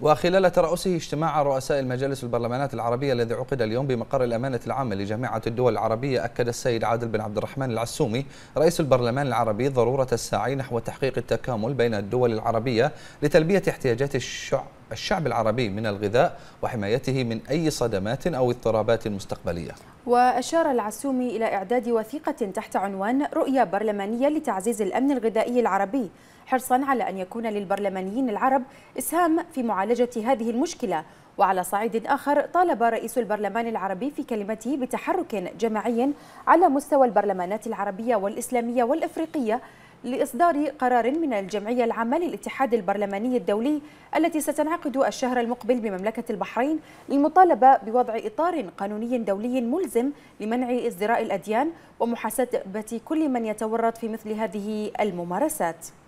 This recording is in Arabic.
وخلال ترأسه اجتماع رؤساء المجالس البرلمانات العربية الذي عقد اليوم بمقر الأمانة العامة لجامعة الدول العربية أكد السيد عادل بن عبد الرحمن العسومي رئيس البرلمان العربي ضرورة السعي نحو تحقيق التكامل بين الدول العربية لتلبية احتياجات الشعب الشعب العربي من الغذاء وحمايته من أي صدمات أو اضطرابات مستقبلية وأشار العسومي إلى إعداد وثيقة تحت عنوان رؤية برلمانية لتعزيز الأمن الغذائي العربي حرصا على أن يكون للبرلمانيين العرب إسهام في معالجة هذه المشكلة وعلى صعيد آخر طالب رئيس البرلمان العربي في كلمته بتحرك جماعي على مستوى البرلمانات العربية والإسلامية والإفريقية لإصدار قرار من الجمعية العامة للاتحاد البرلماني الدولي التي ستنعقد الشهر المقبل بمملكة البحرين للمطالبة بوضع إطار قانوني دولي ملزم لمنع ازدراء الأديان ومحاسبة كل من يتورط في مثل هذه الممارسات